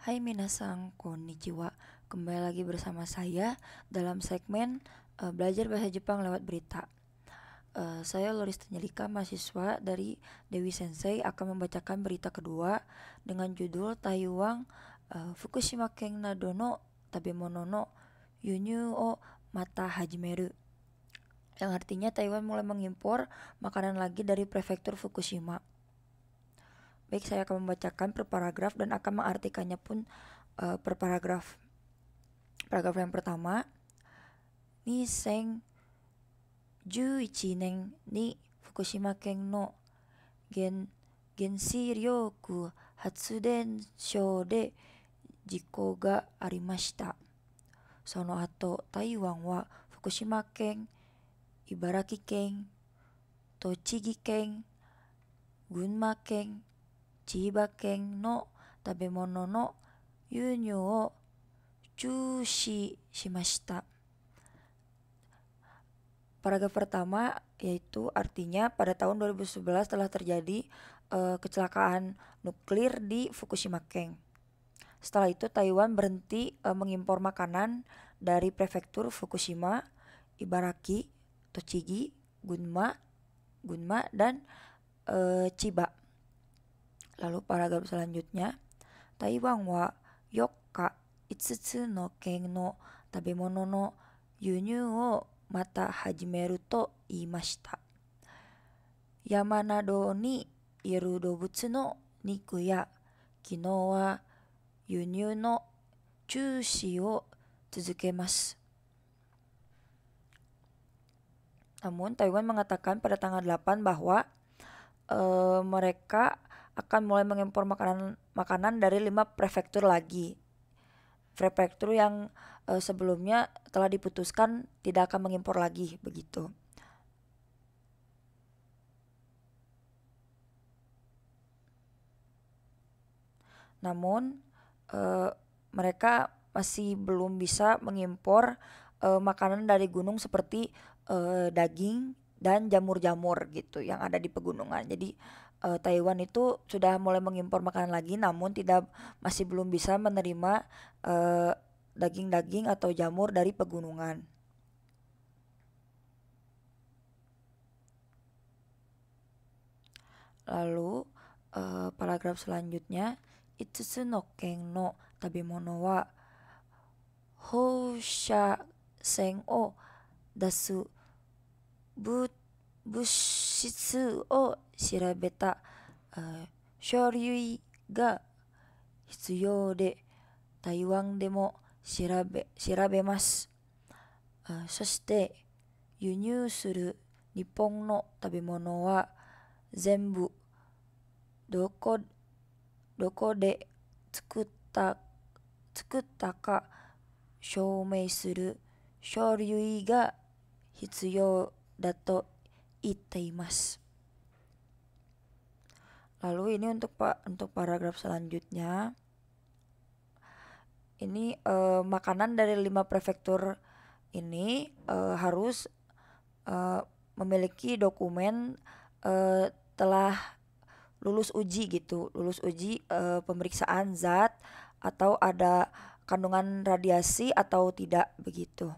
Hai minasang konnichiwa Kembali lagi bersama saya dalam segmen uh, Belajar Bahasa Jepang lewat berita uh, Saya Loris Tenyelika, mahasiswa dari Dewi Sensei Akan membacakan berita kedua dengan judul Taiwan uh, Fukushima Kengna Dono Tabemono Monono Yunyu o Mata Hajimeru Yang artinya Taiwan mulai mengimpor makanan lagi dari prefektur Fukushima Baik, saya akan membacakan per paragraf dan akan mengartikannya pun uh, per paragraf. Paragraf yang pertama, ni seng ichi neng ni Fukushima keng no gen gensi ryoku hatsuden shou de jiko ga arimashita. Sono ato Taiwan wa Fukushima keng, Ibaraki keng, Tochigi keng, Gunma keng, no Paragraf pertama yaitu artinya pada tahun 2011 telah terjadi uh, kecelakaan nuklir di Fukushima Keng. Setelah itu Taiwan berhenti uh, mengimpor makanan dari prefektur Fukushima, Ibaraki, Tochigi, Gunma, Gunma dan uh, Chiba. Lalu paragraf selanjutnya, Taiwan wa yokka itsutsu no ken no tabemono no yunyu o mata hajimeru to iimashita. Yama nado ni iru dobutsu no niku ya kino wa yunyu no chushi o tsuzukemas. Namun Taiwan mengatakan pada tanggal 8 bahwa e, mereka akan mulai mengimpor makanan makanan dari lima prefektur lagi. Prefektur yang e, sebelumnya telah diputuskan tidak akan mengimpor lagi begitu. Namun e, mereka masih belum bisa mengimpor e, makanan dari gunung seperti e, daging, dan jamur-jamur gitu yang ada di pegunungan. Jadi uh, Taiwan itu sudah mulai mengimpor makanan lagi namun tidak masih belum bisa menerima daging eh, daging-daging atau jamur dari pegunungan. Lalu uh, paragraf selanjutnya itu no keng no tabimono wa hosha seng o dasu 物質を調べた書類が必要で台湾でも調べ調べますそして輸入する日本の食べ物は全部どこどこで作った作ったか証明する書類が必要 Dato Itaimas. Lalu ini untuk pak untuk paragraf selanjutnya. Ini e, makanan dari lima prefektur ini e, harus e, memiliki dokumen telah lulus uji gitu, lulus uji pemeriksaan zat atau ada kandungan radiasi atau tidak begitu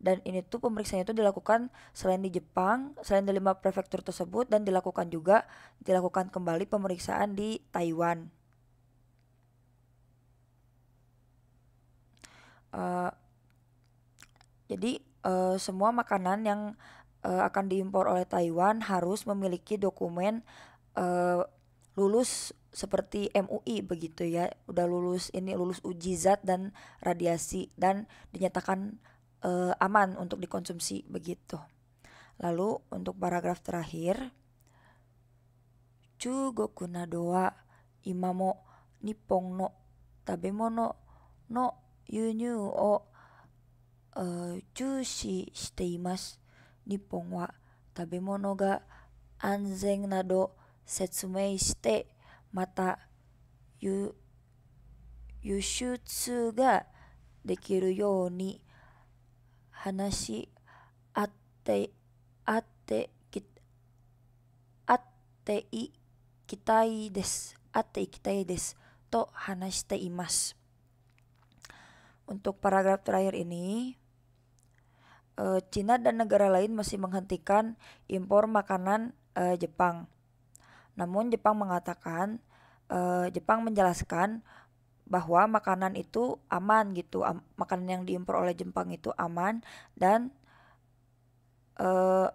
dan ini tuh pemeriksaannya itu dilakukan selain di Jepang, selain di lima prefektur tersebut dan dilakukan juga dilakukan kembali pemeriksaan di Taiwan. Uh, jadi uh, semua makanan yang uh, akan diimpor oleh Taiwan harus memiliki dokumen uh, lulus seperti MUI begitu ya, udah lulus ini lulus uji zat dan radiasi dan dinyatakan uh, aman untuk dikonsumsi begitu. Lalu untuk paragraf terakhir, Chugoku na doa imamo nipong no tabemono no yunyu o uh, chushi shite imasu. Nippon wa tabemono ga anzen nado setsumei shite mata yu yushutsu ga dekiru yoni ni 話あってあってきあっていきたいですあっていきたいですと話しています Untuk paragraf terakhir ini, eh, Cina dan negara lain masih menghentikan impor makanan uh, Jepang. Namun Jepang mengatakan, uh, Jepang menjelaskan bahwa makanan itu aman gitu am makanan yang diimpor oleh Jepang itu aman dan uh,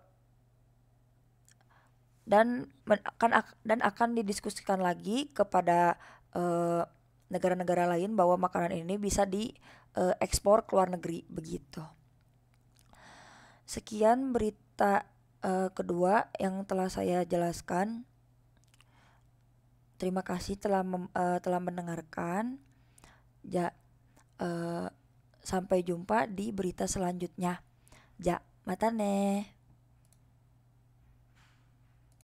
dan akan dan akan didiskusikan lagi kepada eh, negara-negara uh, lain bahwa makanan ini bisa diekspor eh, uh, ke luar negeri begitu. Sekian berita uh, kedua yang telah saya jelaskan. Terima kasih telah mem, uh, telah mendengarkan. Ja, uh, sampai jumpa di berita selanjutnya. Ja, matane.